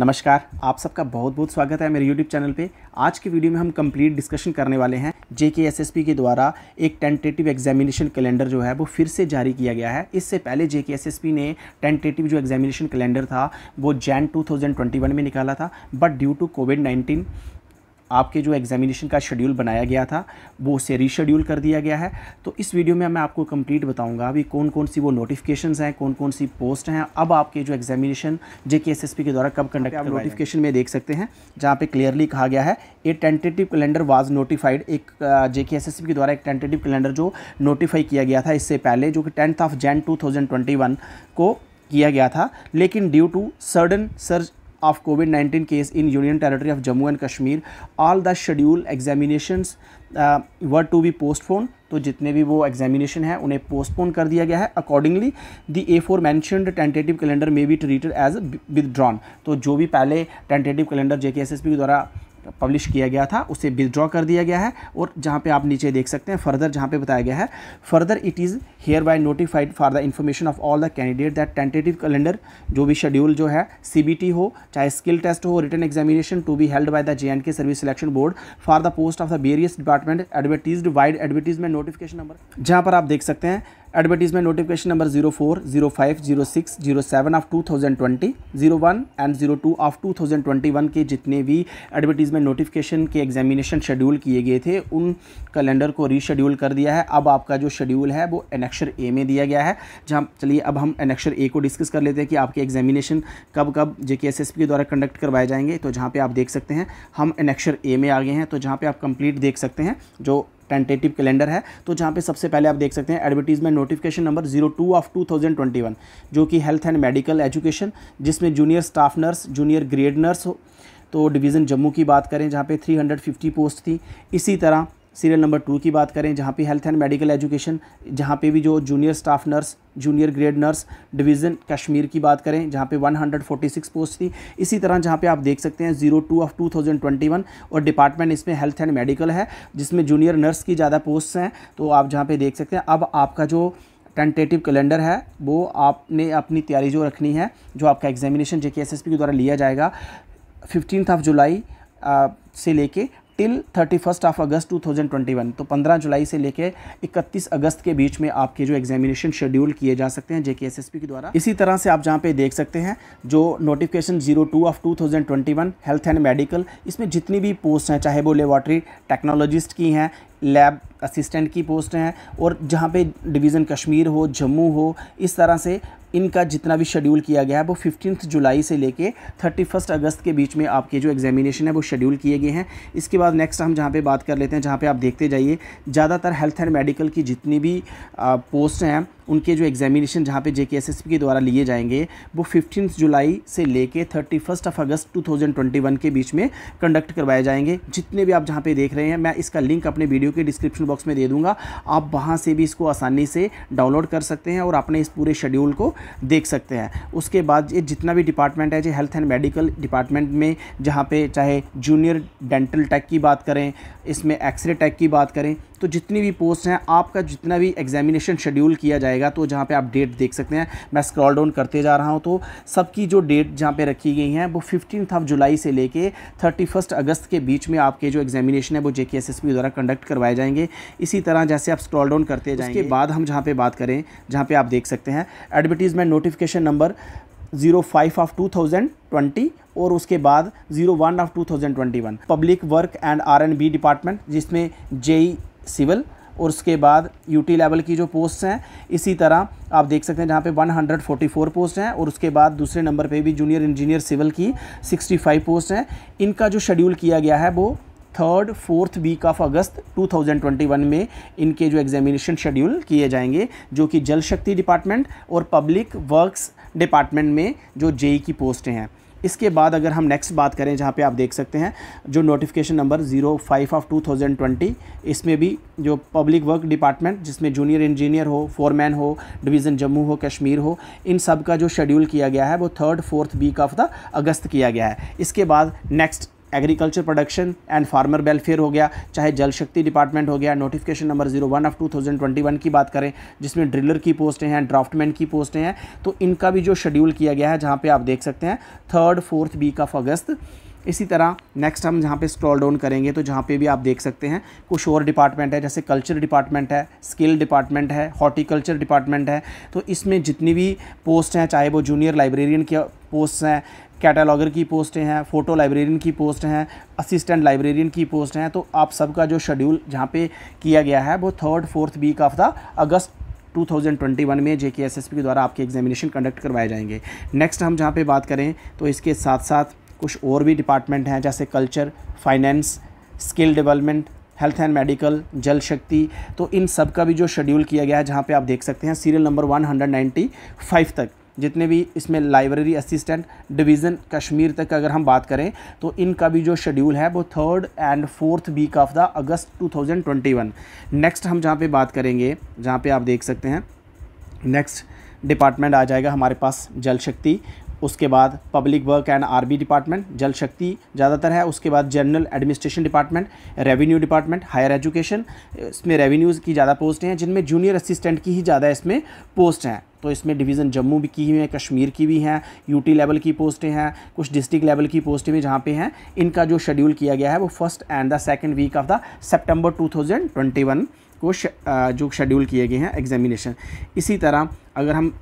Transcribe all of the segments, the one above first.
नमस्कार आप सबका बहुत बहुत स्वागत है मेरे YouTube चैनल पे आज के वीडियो में हम कंप्लीट डिस्कशन करने वाले हैं जे के द्वारा एक टेंटेटिव एग्जामिनेशन कैलेंडर जो है वो फिर से जारी किया गया है इससे पहले जे ने टेंटेटिव जो एग्जामिनेशन कैलेंडर था वो जैन 2021 में निकाला था but due to COVID nineteen आपके जो एग्जामिनेशन का शेड्यूल बनाया गया था वो उसे रीशेड्यूल कर दिया गया है तो इस वीडियो में मैं आपको कंप्लीट बताऊंगा अभी कौन कौन सी वो नोटिफिकेशन हैं कौन कौन सी पोस्ट हैं अब आपके जो एग्जामिनेशन जे के के द्वारा कब कंडक्ट आप नोटिफिकेशन में देख सकते हैं जहाँ पर क्लियरली कहा गया है a tentative calendar was notified एक जे के के द्वारा एक टेंटेटिव कैलेंडर जो नोटिफाई किया गया था इससे पहले जो कि टेंथ ऑफ जैन टू को किया गया था लेकिन due to sudden surge of COVID nineteen case in union territory of Jammu and Kashmir all the schedule examination uh, to be postpone तो जितने भी वो एग्जामिनेशन है उन्हें पोस्टपोन कर दिया गया है accordingly the aforementioned tentative calendar may be treated as withdrawn तो जो भी पहले tentative calendar J S S P के द्वारा पब्लिश किया गया था उसे विदड्रॉ कर दिया गया है और जहाँ पे आप नीचे देख सकते हैं फर्दर जहाँ पे बताया गया है further it is hereby notified for the information of all the candidate that tentative calendar जो भी शेड्यूल जो है सीबीटी हो चाहे स्किल टेस्ट हो written examination to be held by the J and K service selection board for the post of the various department advertised vide advertisement notification number जहाँ पर आप देख सकते हैं advertisement notification number zero four zero five zero six zero seven of two thousand twenty zero one and zero two of two thousand twenty one के जितने भी advertisement notification के एग्जामिनेशन शेड्यूल किए गए थे उन कैलेंडर को रीशेड्यूल कर दिया है अब आपका जो शेड्यूल है वो एनेक्शर ए में दिया गया है जहाँ चलिए अब हम एनेक्शर ए को डिस्कस कर लेते हैं कि आपके एग्जामिनेशन कब कब जे के द्वारा कंडक्ट करवाए जाएंगे तो जहाँ पर आप देख सकते हैं हम एनेक्शर ए में आ गए हैं तो जहाँ पर आप कंप्लीट देख सकते हैं जो टेंटेटिव कैलेंडर है तो जहाँ पे सबसे पहले आप देख सकते हैं advertisement notification number zero two of two thousand twenty one जो कि हेल्थ एंड मेडिकल एजुकेशन जिसमें junior staff nurse junior grade nurse हो तो डिवीज़न जम्मू की बात करें जहाँ पे 350 पोस्ट थी इसी तरह सीरियल नंबर टू की बात करें जहाँ पे हेल्थ एंड मेडिकल एजुकेशन जहाँ पे भी जो junior staff nurse junior grade nurse division Kashmir की बात करें जहाँ पे 146 पोस्ट थी इसी तरह जहाँ पे आप देख सकते हैं जीरो टू ऑफ 2021 और डिपार्टमेंट इसमें हेल्थ एंड मेडिकल है जिसमें जूनियर नर्स की ज़्यादा पोस्ट हैं तो आप जहाँ पर देख सकते हैं अब आपका जो टेंटेटिव कैलेंडर है वो आपने अपनी तैयारी जो रखनी है जो आपका एग्जामिनेशन जे के द्वारा लिया जाएगा फिफ्टीन ऑफ जुलाई से लेके टिल थर्टी फर्स्ट ऑफ अगस्त 2021 तो 15 जुलाई से लेकर 31 अगस्त के बीच में आपके जो एग्जामिनेशन शेड्यूल किए जा सकते हैं जेके के द्वारा इसी तरह से आप जहाँ पे देख सकते हैं जो notification zero two of 2021 health and medical इसमें जितनी भी पोस्ट हैं चाहे वो लेबॉर्टरी टेक्नोलॉजिस्ट की हैं लैब असिस्टेंट की पोस्ट हैं और जहाँ पे डिवीज़न कश्मीर हो जम्मू हो इस तरह से इनका जितना भी शेड्यूल किया गया है वो फिफ्टीन जुलाई से लेके थर्टी फर्स्ट अगस्त के बीच में आपके जो एग्जामिनेशन है वो शेड्यूल किए गए हैं इसके बाद नेक्स्ट हम जहाँ पर बात कर लेते हैं जहाँ पर आप देखते जाइए ज़्यादातर हेल्थ एंड मेडिकल की जितनी भी पोस्ट हैं उनके जो एग्जामिनेशन जहाँ पे जे के द्वारा लिए जाएंगे वो फिफ्टीन जुलाई से लेके थर्टी फर्स्ट ऑफ अगस्त 2021 के बीच में कंडक्ट करवाए जाएंगे जितने भी आप जहाँ पे देख रहे हैं मैं इसका लिंक अपने वीडियो के डिस्क्रिप्शन बॉक्स में दे दूँगा आप वहाँ से भी इसको आसानी से डाउनलोड कर सकते हैं और अपने इस पूरे शेड्यूल को देख सकते हैं उसके बाद ये जितना भी डिपार्टमेंट है जो हेल्थ एंड मेडिकल डिपार्टमेंट में जहाँ पर चाहे जूनियर डेंटल टैक की बात करें इसमें एक्सरे टैक की बात करें तो जितनी भी पोस्ट हैं आपका जितना भी एग्जामिनेशन शेड्यूल किया जाएगा जाएगा तो जहाँ पर आप डेट देख सकते हैं मैं स्क्रॉल डाउन करते जा रहा हूँ तो सबकी जो डेट जहाँ पर रखी गई हैं वो फिफ्टीन ऑफ जुलाई से लेके थर्टी अगस्त के बीच में आपके जो एग्जामिनेशन है वो जे द्वारा कंडक्ट करवाए जाएंगे इसी तरह जैसे आप स्क्रॉल डाउन करते जाएँ उसके बाद हम जहाँ पर बात करें जहाँ पर आप देख सकते हैं advertisement notification number zero five of two thousand twenty और उसके बाद zero one of two thousand twenty one public work and R and B department जिसमें जेई सिविल e और उसके बाद यूटी लेवल की जो पोस्ट हैं इसी तरह आप देख सकते हैं जहाँ पे 144 पोस्ट हैं और उसके बाद दूसरे नंबर पे भी जूनियर इंजीनियर सिविल की 65 पोस्ट हैं इनका जो शेड्यूल किया गया है वो थर्ड फोर्थ वीक ऑफ अगस्त 2021 में इनके जो एग्जामिनेशन शेड्यूल किए जाएंगे जो कि जल शक्ति डिपार्टमेंट और पब्लिक वर्क्स डिपार्टमेंट में जो जेई e e की पोस्टें हैं इसके बाद अगर हम नेक्स्ट बात करें जहाँ पे आप देख सकते हैं जो notification number zero five of two thousand twenty इसमें भी जो पब्लिक वर्क डिपार्टमेंट जिसमें जूनियर इंजीनियर हो फोरमैन हो डिवीज़न जम्मू हो कश्मीर हो इन सब का जो शेड्यूल किया गया है वो third fourth week of the अगस्त किया गया है इसके बाद next agriculture production and farmer welfare हो गया चाहे जल शक्ति डिपार्टमेंट हो गया notification number zero one of two thousand twenty one की बात करें जिसमें ड्रिलर की पोस्टें हैं ड्राफ्टमैन की पोस्टें हैं तो इनका भी जो शेड्यूल किया गया है जहाँ पर आप देख सकते हैं थर्ड फोर्थ वीक ऑफ अगस्त इसी तरह नेक्स्ट हम जहाँ पे स्क्रॉल डाउन करेंगे तो जहाँ पे भी आप देख सकते हैं कुछ और डिपार्टमेंट है जैसे कल्चर डिपार्टमेंट है स्किल डिपार्टमेंट है हॉर्टिकल्चर डिपार्टमेंट है तो इसमें जितनी भी पोस्ट हैं चाहे वो जूनियर लाइब्रेरियन के पोस्ट हैं कैटालॉगर की पोस्टें हैं फ़ोटो लाइब्रेरियन की पोस्ट हैं असिस्टेंट लाइब्रेरियन की पोस्ट हैं तो आप सबका जो शेड्यूल जहाँ पे किया गया है वो third fourth week of the अगस्त 2021 में जे के के द्वारा आपके एग्जामिनेशन कंडक्ट करवाए जाएंगे नेक्स्ट हम जहाँ पे बात करें तो इसके साथ साथ कुछ और भी डिपार्टमेंट हैं जैसे culture finance skill development health and medical Jal Shakti तो इन सब का भी जो शेड्यूल किया गया है जहाँ पे आप देख सकते हैं सीरियल नंबर 195 तक जितने भी इसमें लाइब्रेरी असिस्टेंट डिवीज़न कश्मीर तक अगर हम बात करें तो इनका भी जो शेड्यूल है वो third and fourth week of the अगस्त 2021 नेक्स्ट हम जहाँ पे बात करेंगे जहाँ पे आप देख सकते हैं नेक्स्ट डिपार्टमेंट आ जाएगा हमारे पास जल शक्ति उसके बाद public work and army department Jal Shakti ज़्यादातर है उसके बाद general administration department revenue department higher education इसमें रेवेन्यूज़ की ज़्यादा पोस्ट हैं जिनमें जूनियर असिस्टेंट की ही ज़्यादा इसमें पोस्ट हैं तो इसमें डिवीज़न जम्मू भी की है कश्मीर की भी हैं यूटी लेवल की पोस्टें हैं कुछ डिस्ट्रिक्ट लेवल की पोस्टें भी जहाँ पे हैं इनका जो शेड्यूल किया गया है वो first and the second week of the सितंबर 2021 को श, जो शेड्यूल किए गए हैं एग्जामिनेशन इसी तरह अगर हम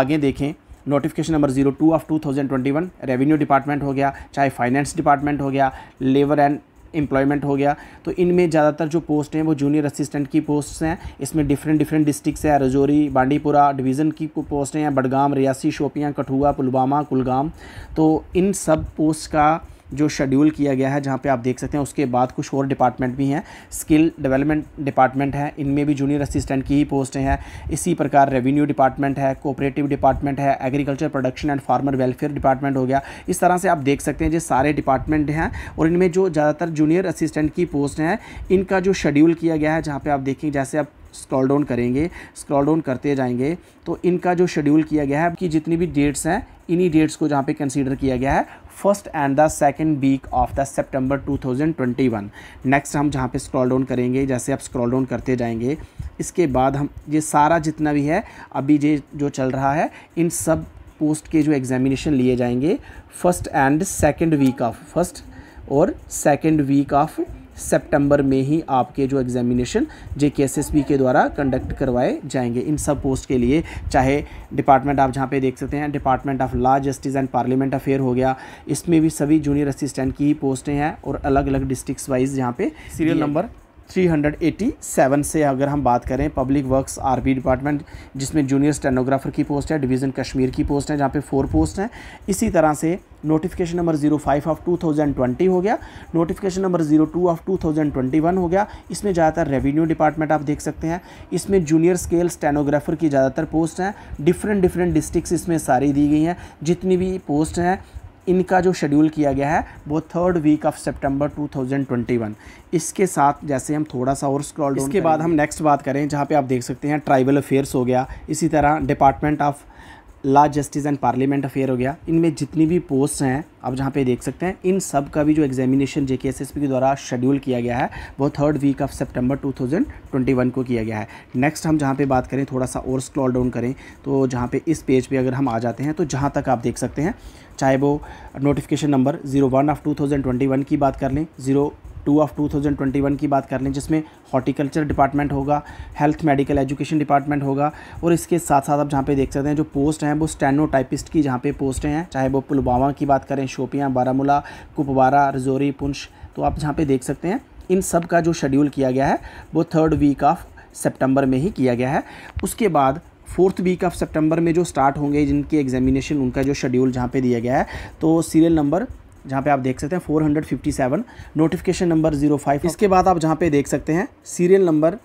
आगे देखें notification number zero two of two thousand twenty one revenue department हो गया चाहे फाइनेंस डिपार्टमेंट हो गया लेबर एंड एम्प्लॉयमेंट हो गया तो इनमें ज़्यादातर जो पोस्ट हैं वो जूनियर असिस्टेंट की पोस्ट हैं इसमें डिफरेंट डिफरेंट डिस्ट्रिक्स हैं रजौरी बांडीपुरा डिवीज़न की पोस्ट हैं बडगाम रियासी शोपियाँ कठुआ पुलवामा कुलगाम तो इन सब पोस्ट का जो शेड्यूल किया गया है जहाँ पे आप देख सकते हैं उसके बाद कुछ और डिपार्टमेंट भी हैं स्किल डेवलपमेंट डिपार्टमेंट है इनमें भी जूनियर असिस्टेंट की ही पोस्टें हैं इसी प्रकार रेवेन्यू डिपार्टमेंट है कोऑपरेटिव डिपार्टमेंट है agriculture production and farmer welfare department हो गया इस तरह से आप देख सकते हैं जो सारे डिपार्टमेंट हैं और इनमें जो ज़्यादातर जूनियर असिस्टेंट की पोस्ट हैं इनका जो शेड्यूल किया गया है जहाँ पर आप देखें जैसे आप स्क्रॉल डाउन करेंगे स्क्रॉल डाउन करते जाएंगे तो इनका जो शेड्यूल किया गया है कि जितनी भी डेट्स हैं इन्हीं डेट्स को जहाँ पे कंसीडर किया गया है first and the second week of the September two thousand twenty one next हम जहाँ पे स्क्रॉल डाउन करेंगे जैसे आप स्क्रॉल डाउन करते जाएंगे इसके बाद हम ये सारा जितना भी है अभी ये जो चल रहा है इन सब पोस्ट के जो एग्जामिनेशन लिए जाएंगे first and second week of first और सेकेंड वीक ऑफ सितंबर में ही आपके जो एग्जामिनेशन जे के द्वारा कंडक्ट करवाए जाएंगे इन सब पोस्ट के लिए चाहे डिपार्टमेंट आप जहाँ पे देख सकते हैं department of law justice and parliament affair हो गया इसमें भी सभी जूनियर असिस्टेंट की ही पोस्टें हैं और अलग अलग डिस्ट्रिक्स वाइज यहाँ पे सीरियल नंबर 387 से अगर हम बात करें पब्लिक वर्क्स आरबी डिपार्टमेंट जिसमें जूनियर स्टेनोग्राफर की पोस्ट है डिवीज़न कश्मीर की पोस्ट है जहाँ पे फोर पोस्ट हैं इसी तरह से notification number zero five of two thousand twenty हो गया notification number zero two of two thousand twenty one हो गया इसमें ज़्यादातर रेवेन्यू डिपार्टमेंट आप देख सकते हैं इसमें जूनियर स्केल स्टेनोग्राफर की ज़्यादातर पोस्ट हैं डिफरेंट डिफरेंट डिस्ट्रिक्स इसमें सारी दी गई हैं जितनी भी पोस्ट हैं इनका जो शेड्यूल किया गया है वो थर्ड वीक ऑफ सितंबर 2021 इसके साथ जैसे हम थोड़ा सा और स्क्रॉल इसके बाद हम नेक्स्ट बात करें जहाँ पे आप देख सकते हैं ट्राइबल अफेयर्स हो गया इसी तरह department of law justice and parliament affair हो गया इनमें जितनी भी पोस्ट हैं आप जहाँ पे देख सकते हैं इन सब का भी जो एग्जामिनेशन जे के के द्वारा शेड्यूल किया गया है वो थर्ड वीक ऑफ सितंबर 2021 को किया गया है नेक्स्ट हम जहाँ पे बात करें थोड़ा सा और स्क्रॉल डाउन करें तो जहाँ पे इस पेज पे अगर हम आ जाते हैं तो जहाँ तक आप देख सकते हैं चाहे वो notification number zero one of two की बात कर लें जीरो टू ऑफ 2021 की बात कर लें जिसमें हॉर्टिकल्चर डिपार्टमेंट होगा हेल्थ मेडिकल एजुकेशन डिपार्टमेंट होगा और इसके साथ साथ आप जहाँ पे देख सकते हैं जो पोस्ट हैं वो स्टेनो टाइपिस्ट की जहाँ पे पोस्टें हैं चाहे वो पुलवामा की बात करें शोपियाँ बारामूला कुपवारा रजौरी पुंछ तो आप जहाँ पर देख सकते हैं इन सब का जो शेड्यूल किया गया है वो थर्ड वीक ऑफ सेप्टेम्बर में ही किया गया है उसके बाद फोर्थ वीक ऑफ सितंबर में जो स्टार्ट होंगे जिनकी एग्जामिनेशन उनका जो शेड्यूल जहाँ पे दिया गया है तो सीरियल नंबर जहाँ पे आप देख सकते हैं 457 नोटिफिकेशन नंबर 05 इसके बाद आप जहाँ पे देख सकते हैं सीरियल नंबर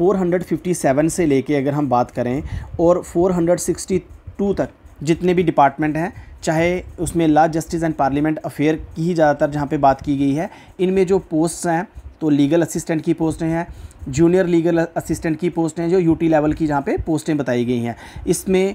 457 से लेके अगर हम बात करें और 462 तक जितने भी डिपार्टमेंट हैं चाहे उसमें law justice and parliament affair की ही ज़्यादातर जहाँ पे बात की गई है इनमें जो पोस्ट हैं तो लीगल असिस्टेंट की पोस्टें हैं जूनियर लीगल असिस्टेंट की पोस्टें जो यूटी लेवल की जहाँ पे पोस्टें बताई गई हैं इसमें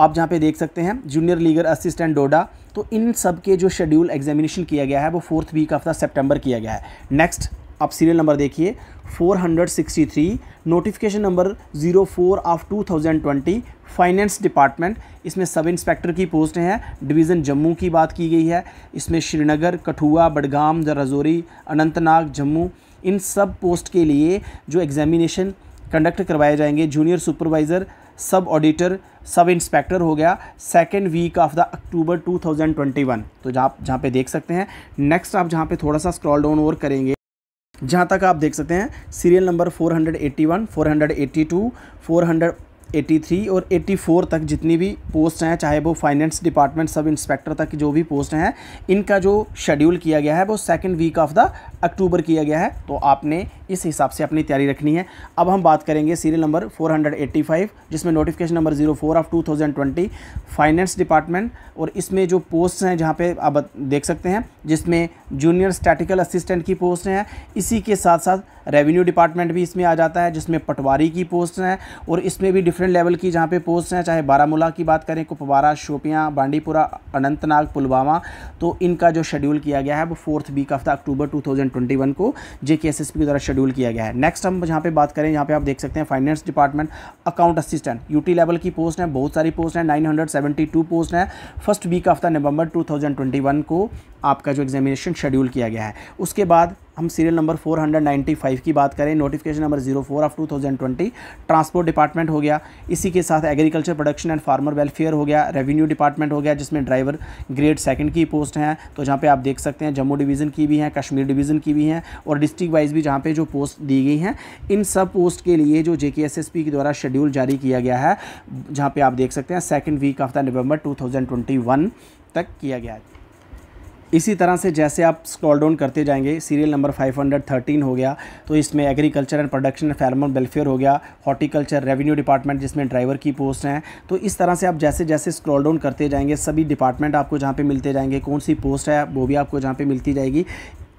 आप जहाँ पे देख सकते हैं जूनियर लीगर असिस्टेंट डोडा तो इन सब के जो शेड्यूल एग्जामिनेशन किया गया है वो fourth week of the September किया गया है नेक्स्ट आप सीरियल नंबर देखिए 463 notification number 04 of 2020 finance department इसमें सब इंस्पेक्टर की पोस्ट हैं डिवीज़न जम्मू की बात की गई है इसमें श्रीनगर कठुआ बडगाम रजौरी अनंतनाग जम्मू इन सब पोस्ट के लिए जो एग्ज़ामिनेशन कंडक्ट करवाए जाएंगे junior supervisor sub auditor sub inspector हो गया second week of the October 2021 तो जहाँ जहाँ पे देख सकते हैं नेक्स्ट आप जहाँ पे थोड़ा सा स्क्रॉल डाउन और करेंगे जहाँ तक आप देख सकते हैं सीरियल नंबर 481, 482, 483 83 और 84 तक जितनी भी पोस्ट हैं चाहे वो फाइनेंस डिपार्टमेंट सब इंस्पेक्टर तक जो भी पोस्ट हैं इनका जो शेड्यूल किया गया है वो second week of the October किया गया है तो आपने इस हिसाब से अपनी तैयारी रखनी है अब हम बात करेंगे सीरियल नंबर 485 जिसमें notification number 04 of 2020 finance department और इसमें जो पोस्ट हैं जहाँ पे आप देख सकते हैं जिसमें जूनियर स्टैटिकल असिस्टेंट की पोस्ट हैं इसी के साथ साथ रेवेन्यू डिपार्टमेंट भी इसमें आ जाता है जिसमें पटवारी की पोस्ट हैं और इसमें भी डिफरेंट लेवल की जहाँ पे पोस्ट हैं चाहे बारामूला की बात करें कुपवारा शोपियाँ बांडीपुरा अनंतनाग पुलवामा तो इनका जो शेड्यूल किया गया है वो fourth week of the October 2021 को जे के द्वारा शेड्यूल किया गया है नेक्स्ट हम यहाँ पे बात करें यहाँ पे आप देख सकते हैं finance department account assistant UT level की पोस्ट है बहुत सारी पोस्ट है 972 पोस्ट है first week of the November 2021 को आपका जो एग्जामिनेशन शेड्यूल किया गया है उसके बाद हम सीरियल नंबर 495 की बात करें notification number zero four of 2020 transport department हो गया इसी के साथ agriculture production and farmer welfare हो गया रेवेन्यू डिपार्टमेंट हो गया जिसमें ड्राइवर ग्रेड सेकंड की पोस्ट हैं तो जहाँ पे आप देख सकते हैं जम्मू डिवीज़न की भी हैं कश्मीर डिवीज़न की भी हैं और डिस्ट्रिक्ट वाइज भी जहाँ पर जो पोस्ट दी गई हैं इन सब पोस्ट के लिए जो जे के द्वारा शेड्यूल जारी किया गया है जहाँ पर आप देख सकते हैं second week of the November two तक किया गया है इसी तरह से जैसे आप स्क्रॉल डाउन करते जाएंगे सीरियल नंबर 513 हो गया तो इसमें agriculture and production and farmer welfare हो गया हॉर्टिकल्चर रेवेन्यू डिपार्टमेंट जिसमें ड्राइवर की पोस्ट हैं तो इस तरह से आप जैसे जैसे स्क्रॉल डाउन करते जाएंगे सभी डिपार्टमेंट आपको जहाँ पर मिलते जाएंगे कौन सी पोस्ट है वो भी आपको जहाँ पर मिलती जाएगी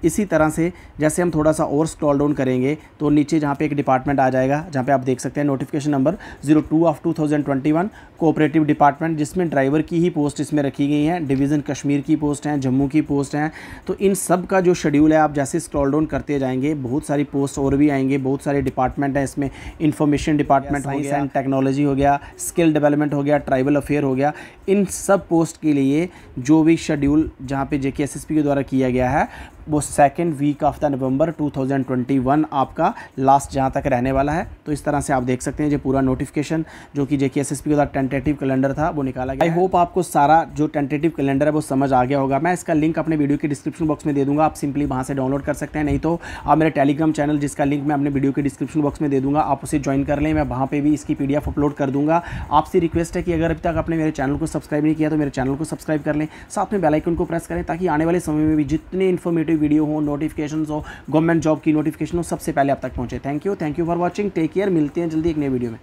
इसी तरह से जैसे हम थोड़ा सा और स्क्रॉल डाउन करेंगे तो नीचे जहाँ पे एक डिपार्टमेंट आ जाएगा जहाँ पे आप देख सकते हैं notification number zero two of two thousand twenty one cooperative department जिसमें ड्राइवर की ही पोस्ट इसमें रखी गई हैं डिवीज़न कश्मीर की पोस्ट हैं जम्मू की पोस्ट हैं तो इन सब का जो शेड्यूल है आप जैसे स्क्रॉल डाउन करते जाएंगे बहुत सारी पोस्ट और भी आएंगे बहुत सारे डिपार्टमेंट हैं इसमें इन्फॉर्मेशन डिपार्टमेंट हो गया एंड टेक्नोलॉजी हो गया स्किल डेवलपमेंट हो गया ट्राइबल अफेयर हो गया इन सब पोस्ट के लिए जो भी शेड्यूल जहाँ पे जे के द्वारा किया गया है वो second week of the November 2021 आपका लास्ट जहाँ तक रहने वाला है तो इस तरह से आप देख सकते हैं जो पूरा नोटिफिकेशन जो कि J K S S P का टेंटेटिव कैलेंडर था वो निकाला गया आई होप आपको सारा जो टेंटेटिव कैलेंडर है वो समझ आ गया होगा मैं इसका लिंक अपने वीडियो के डिस्क्रिप्शन बॉक्स में दे दूँगा आप सिंपली वहाँ से डाउनलोड कर सकते हैं नहीं तो आप मेरे टेलीग्राम चैनल जिसका लिंक मैं अपने वीडियो के डिस्क्रिप्शन बॉक्स में दे दूँगा आप उसे ज्वाइन कर लें मैं वहाँ पर भी इसकी पी अपलोड कर दूँगा आपसे रिक्वेस्ट है कि अगर अभी तक आपने मेरे चैनल को सब्सक्राइब नहीं किया तो मेरे चैनल को सब्सक्राइब कर लें साथ में बेलाइकन को प्रेस करें ताकि आने वाले समय में भी जितने इन्फॉर्मेटिव रिलेटेड वीडियो हो नोटिफिकेशन हो गवर्नमेंट जॉब की नोटिफिकेशन हो सबसे पहले आप तक पहुंचे thank you thank you for watching take care मिलते हैं जल्दी एक नए वीडियो में